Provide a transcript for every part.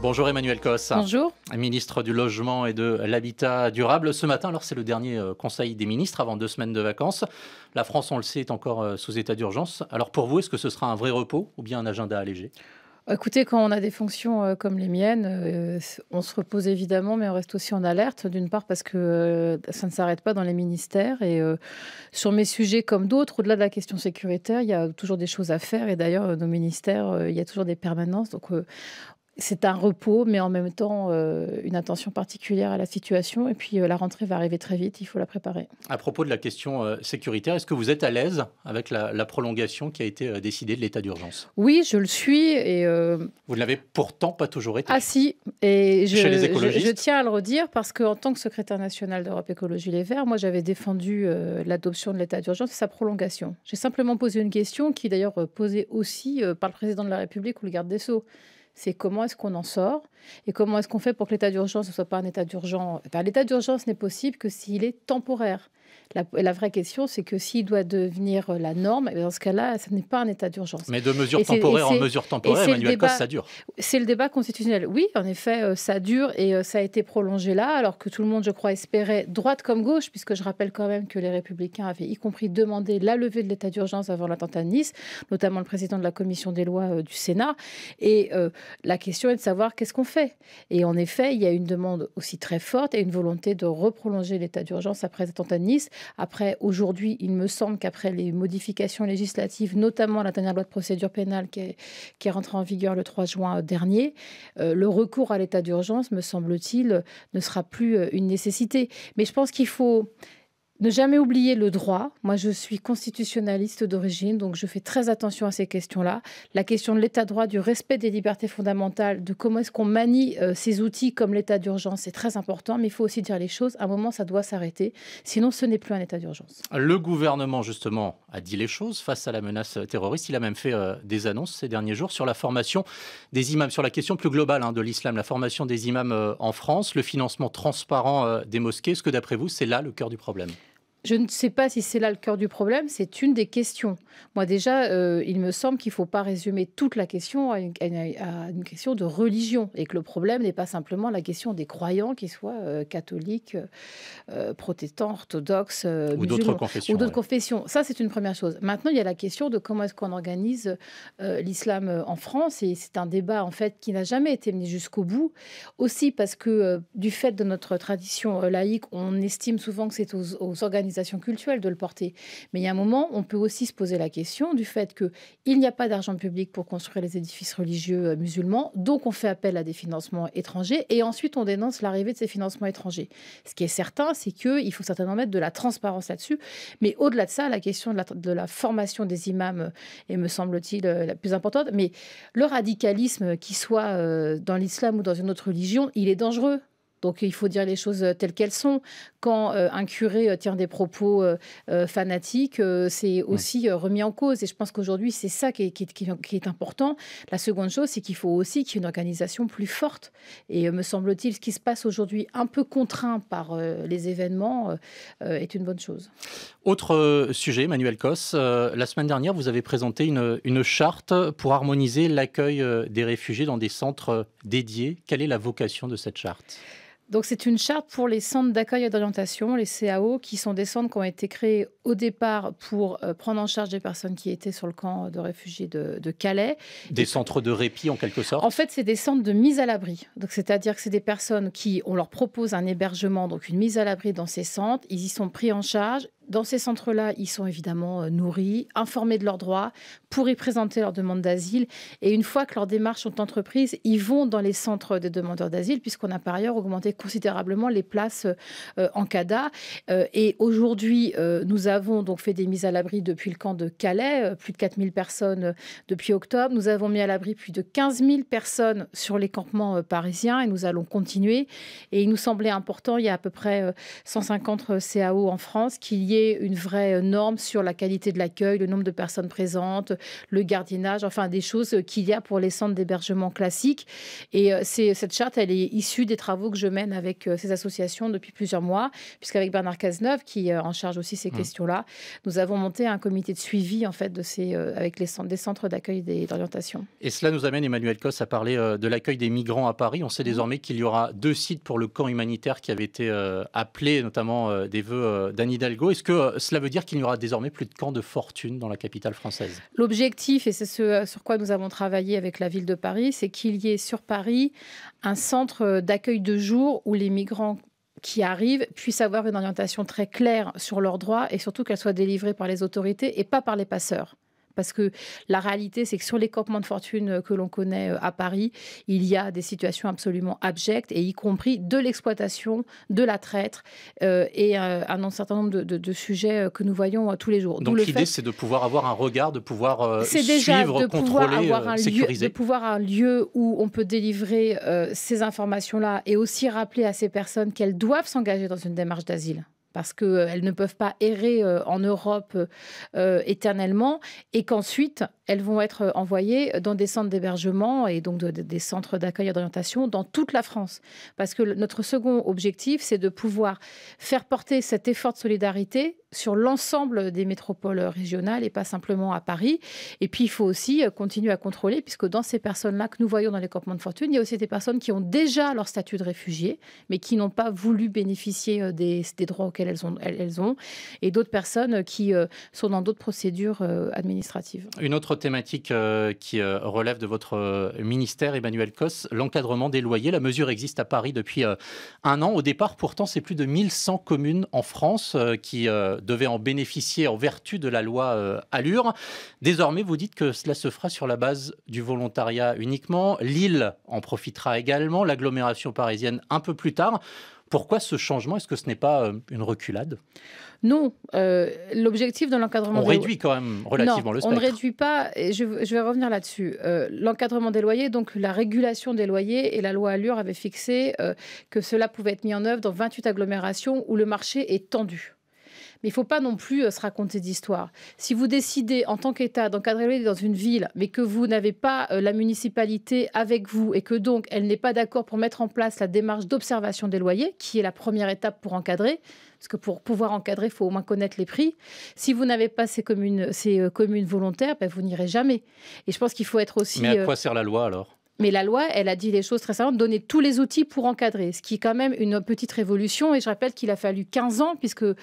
Bonjour Emmanuel Cosse, Bonjour. Ministre du Logement et de l'Habitat durable. Ce matin, alors c'est le dernier euh, conseil des ministres avant deux semaines de vacances. La France, on le sait, est encore euh, sous état d'urgence. Alors pour vous, est-ce que ce sera un vrai repos ou bien un agenda allégé Écoutez, quand on a des fonctions euh, comme les miennes, on se repose évidemment, mais on reste aussi en alerte, d'une part parce que ça ne s'arrête pas dans les ministères. Et sur mes sujets comme d'autres, au-delà de la question sécuritaire, il y a toujours des choses à faire. Et d'ailleurs, nos ministères, il y a toujours des permanences. Donc c'est un repos, mais en même temps euh, une attention particulière à la situation. Et puis euh, la rentrée va arriver très vite, il faut la préparer. À propos de la question euh, sécuritaire, est-ce que vous êtes à l'aise avec la, prolongation qui a été décidée de l'état d'urgence Oui, je le suis. Et, vous ne l'avez pourtant pas toujours été. Ah si, et je, Je, tiens à le redire parce qu'en tant que secrétaire national d'Europe Écologie Les Verts, moi j'avais défendu l'adoption de l'état d'urgence et sa prolongation. J'ai simplement posé une question qui est d'ailleurs posée aussi par le président de la République ou le garde des Sceaux c'est comment est-ce qu'on en sort et comment est-ce qu'on fait pour que l'état d'urgence ne soit pas un état d'urgence. l'état d'urgence n'est possible que s'il est temporaire. La, vraie question, c'est que s'il doit devenir euh, la norme, eh dans ce cas-là, ce n'est pas un état d'urgence. Mais de mesure temporaire en mesure temporaire, Emmanuel ça dure. C'est le débat constitutionnel. Oui, en effet, euh, ça dure et euh, ça a été prolongé là, alors que tout le monde, je crois, espérait, droite comme gauche, puisque je rappelle quand même que les Républicains avaient y compris demandé la levée de l'état d'urgence avant l'attentat de Nice, notamment le président de la commission des lois du Sénat. Et la question est de savoir qu'est-ce qu'on fait. Et en effet, il y a une demande aussi très forte et une volonté de reprolonger l'état d'urgence après l'attentat de Nice. Après, aujourd'hui, il me semble qu'après les modifications législatives, notamment la dernière loi de procédure pénale qui est, qui rentrée en vigueur le 3 juin euh, dernier, euh, le recours à l'état d'urgence, me semble-t-il, ne sera plus euh, une nécessité. Mais je pense qu'il faut ne jamais oublier le droit. Moi, je suis constitutionnaliste d'origine, donc je fais très attention à ces questions-là. La question de l'état de droit, du respect des libertés fondamentales, de comment est-ce qu'on manie euh, ces outils comme l'état d'urgence, c'est très important, mais il faut aussi dire les choses. À un moment, ça doit s'arrêter. Sinon, ce n'est plus un état d'urgence. Le gouvernement, justement, a dit les choses face à la menace terroriste. Il a même fait euh, des annonces ces derniers jours sur la formation des imams, sur la question plus globale hein, de l'islam, la formation des imams euh, en France, le financement transparent des mosquées. Est-ce que, d'après vous, c'est là le cœur du problème je ne sais pas si c'est là le cœur du problème, c'est une des questions. Moi déjà, euh, il me semble qu'il ne faut pas résumer toute la question à une, question de religion et que le problème n'est pas simplement la question des croyants, qu'ils soient euh, catholiques, euh, protestants, orthodoxes, ou d'autres confessions. Ça, c'est une première chose. Maintenant, il y a la question de comment est-ce qu'on organise l'islam en France et c'est un débat en fait qui n'a jamais été mené jusqu'au bout, aussi parce que du fait de notre tradition laïque, on estime souvent que c'est aux, aux organismes culturelle de le porter. Mais il y a un moment, on peut aussi se poser la question du fait que il n'y a pas d'argent public pour construire les édifices religieux euh, musulmans, donc on fait appel à des financements étrangers, et ensuite on dénonce l'arrivée de ces financements étrangers. Ce qui est certain, c'est qu'il faut certainement mettre de la transparence là-dessus, mais au-delà de ça, la question de la, formation des imams euh, est, me semble-t-il, euh, la plus importante. Mais le radicalisme, qu'il soit dans l'islam ou dans une autre religion, il est dangereux donc il faut dire les choses euh, telles qu'elles sont. Quand euh, un curé euh, tient des propos fanatiques, c'est aussi remis en cause. Et je pense qu'aujourd'hui, c'est ça qui est, important. La seconde chose, c'est qu'il faut aussi qu'il y ait une organisation plus forte. Et me semble-t-il, ce qui se passe aujourd'hui, un peu contraint par les événements, est une bonne chose. Autre sujet, Manuel Cos, la semaine dernière, vous avez présenté une charte pour harmoniser l'accueil des réfugiés dans des centres dédiés. Quelle est la vocation de cette charte donc c'est une charte pour les centres d'accueil et d'orientation, les CAO, qui sont des centres qui ont été créés au départ pour euh, prendre en charge des personnes qui étaient sur le camp de réfugiés de, Calais. Des centres de répit en quelque sorte En fait, c'est des centres de mise à l'abri. Donc c'est-à-dire que c'est des personnes qui, on leur propose un hébergement, donc une mise à l'abri dans ces centres, ils y sont pris en charge, dans ces centres-là, ils sont évidemment euh, nourris, informés de leurs droits, pour y présenter leur demande d'asile. Et une fois que leurs démarches sont entreprises, ils vont dans les centres des demandeurs d'asile, puisqu'on a par ailleurs augmenté considérablement les places euh, en CADA. Euh, et aujourd'hui, nous avons donc fait des mises à l'abri depuis le camp de Calais, plus de 4000 personnes depuis octobre. Nous avons mis à l'abri plus de 15 000 personnes sur les campements parisiens et nous allons continuer. Et il nous semblait important, il y a à peu près 150 CAO en France, qu'il y ait une vraie euh, norme sur la qualité de l'accueil, le nombre de personnes présentes, le gardiennage, enfin des choses euh, qu'il y a pour les centres d'hébergement classiques. Et euh, c'est cette charte, elle est issue des travaux que je mène avec ces associations depuis plusieurs mois, puisqu'avec Bernard Cazeneuve, qui en charge aussi ces mmh. questions-là, nous avons monté un comité de suivi en fait de ces, avec les centres, des centres d'accueil et d'orientation. Et cela nous amène, Emmanuel Coss à parler de l'accueil des migrants à Paris. On sait mmh. désormais qu'il y aura deux sites pour le camp humanitaire qui avait été appelé, notamment des vœux d'Anne Hidalgo. Est-ce euh, cela veut dire qu'il n'y aura désormais plus de camps de fortune dans la capitale française L'objectif, et c'est ce euh, sur quoi nous avons travaillé avec la ville de Paris, c'est qu'il y ait sur Paris un centre euh, d'accueil de jour où les migrants qui arrivent puissent avoir une orientation très claire sur leurs droits et surtout qu'elle soit délivrée par les autorités et pas par les passeurs parce que la réalité, c'est que sur les campements de fortune euh, que l'on connaît euh, à Paris, il y a des situations absolument abjectes, et y compris de l'exploitation, de la traître euh, et un certain nombre de, sujets que nous voyons tous les jours. Donc l'idée, c'est de pouvoir avoir un regard, de pouvoir contrôler, avoir de pouvoir un lieu où on peut délivrer ces informations-là et aussi rappeler à ces personnes qu'elles doivent s'engager dans une démarche d'asile parce qu'elles euh, ne peuvent pas errer euh, en Europe euh, éternellement, et qu'ensuite elles vont être envoyées dans des centres d'hébergement et donc des centres d'accueil et d'orientation dans toute la France. Parce que notre second objectif, c'est de pouvoir faire porter cet effort de solidarité sur l'ensemble des métropoles régionales et pas simplement à Paris. Et puis, il faut aussi euh, continuer à contrôler, puisque dans ces personnes-là que nous voyons dans les campements de fortune, il y a aussi des personnes qui ont déjà leur statut de réfugié, mais qui n'ont pas voulu bénéficier euh, des, droits auxquels elles ont, elles ont et d'autres personnes euh, qui sont dans d'autres procédures administratives. Une autre thématique qui relève de votre ministère, Emmanuel Cos, l'encadrement des loyers. La mesure existe à Paris depuis un an. Au départ, pourtant, c'est plus de 1100 communes en France qui devait en bénéficier en vertu de la loi euh, Allure. Désormais, vous dites que cela se fera sur la base du volontariat uniquement. Lille en profitera également, l'agglomération parisienne un peu plus tard. Pourquoi ce changement Est-ce que ce n'est pas euh, une reculade Non. Euh, l'objectif de l'encadrement. On réduit quand même relativement le spectre. On ne réduit pas. Et je, vais revenir là-dessus. l'encadrement des loyers, donc la régulation des loyers, et la loi Allure avait fixé que cela pouvait être mis en œuvre dans 28 agglomérations où le marché est tendu. Mais il ne faut pas non plus euh, se raconter d'histoire. Si vous décidez en tant qu'État d'encadrer dans une ville, mais que vous n'avez pas euh, la municipalité avec vous et que donc elle n'est pas d'accord pour mettre en place la démarche d'observation des loyers, qui est la première étape pour encadrer, parce que pour pouvoir encadrer, il faut au moins connaître les prix. Si vous n'avez pas ces communes, euh, volontaires, ben, vous n'irez jamais. Et je pense qu'il faut être aussi. Mais à quoi sert la loi alors mais la loi, elle a dit les choses très simplement, donner tous les outils pour encadrer, ce qui est quand même une petite révolution. Et je rappelle qu'il a fallu 15 ans, puisque euh,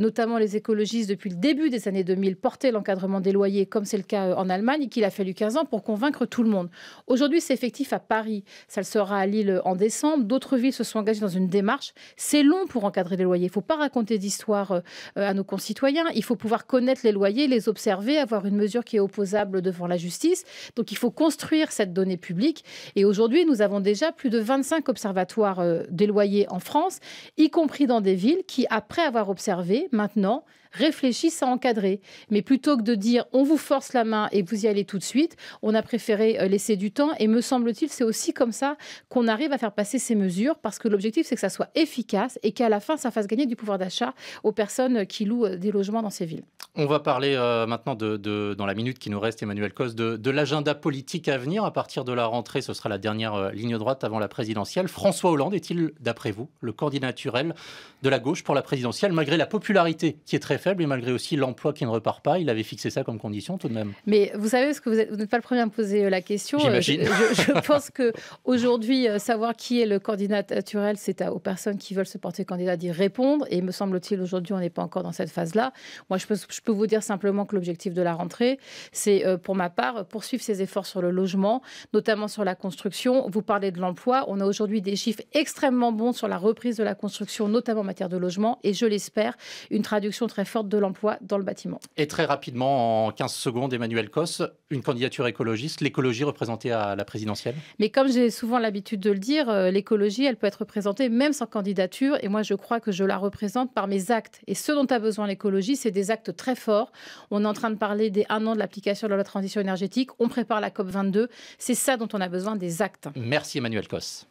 notamment les écologistes, depuis le début des années 2000, portaient l'encadrement des loyers, comme c'est le cas euh, en Allemagne, et qu'il a fallu 15 ans pour convaincre tout le monde. Aujourd'hui, c'est effectif à Paris. Ça le sera à Lille en décembre. D'autres villes se sont engagées dans une démarche. C'est long pour encadrer les loyers. Il ne faut pas raconter d'histoire euh, à nos concitoyens. Il faut pouvoir connaître les loyers, les observer, avoir une mesure qui est opposable devant la justice. Donc il faut construire cette donnée publique et aujourd'hui, nous avons déjà plus de 25 observatoires euh, déloyés en France, y compris dans des villes qui, après avoir observé, maintenant, réfléchissent à encadrer. Mais plutôt que de dire on vous force la main et vous y allez tout de suite, on a préféré euh, laisser du temps. Et me semble-t-il, c'est aussi comme ça qu'on arrive à faire passer ces mesures parce que l'objectif, c'est que ça soit efficace et qu'à la fin, ça fasse gagner du pouvoir d'achat aux personnes qui louent euh, des logements dans ces villes. On va parler euh, maintenant, de, dans la minute qui nous reste, Emmanuel Cos, de, l'agenda politique à venir. À partir de la rentrée, ce sera la dernière ligne droite avant la présidentielle. François Hollande est-il, d'après vous, le candidat de la gauche pour la présidentielle, malgré la popularité qui est très faible et malgré aussi l'emploi qui ne repart pas, il avait fixé ça comme condition tout de même. Mais vous savez, ce que vous n'êtes pas le premier à me poser euh, la question. Euh, J'imagine. Je, pense que aujourd'hui, euh, savoir qui est le candidat naturel, c'est aux personnes qui veulent se porter candidat d'y répondre. Et me semble-t-il, aujourd'hui, on n'est pas encore dans cette phase-là. Moi, je peux, je peux vous dire simplement que l'objectif de la rentrée, c'est pour ma part poursuivre ses efforts sur le logement, notamment sur la construction. Vous parlez de l'emploi. On a aujourd'hui des chiffres extrêmement bons sur la reprise de la construction, notamment en matière de logement. Et je l'espère, une traduction très forte de l'emploi dans le bâtiment. Et très rapidement, en 15 secondes, Emmanuel Coss, une candidature écologiste, l'écologie représentée à la présidentielle Mais comme j'ai souvent l'habitude de le dire, euh, l'écologie, elle peut être représentée même sans candidature. Et moi, je crois que je la représente par mes actes. Et ce dont a besoin l'écologie, c'est des actes très forts. On est en train de parler des un an de l'application de la transition énergétique. On prépare la COP22. C'est ça dont on a besoin, des actes. Merci Emmanuel Kos.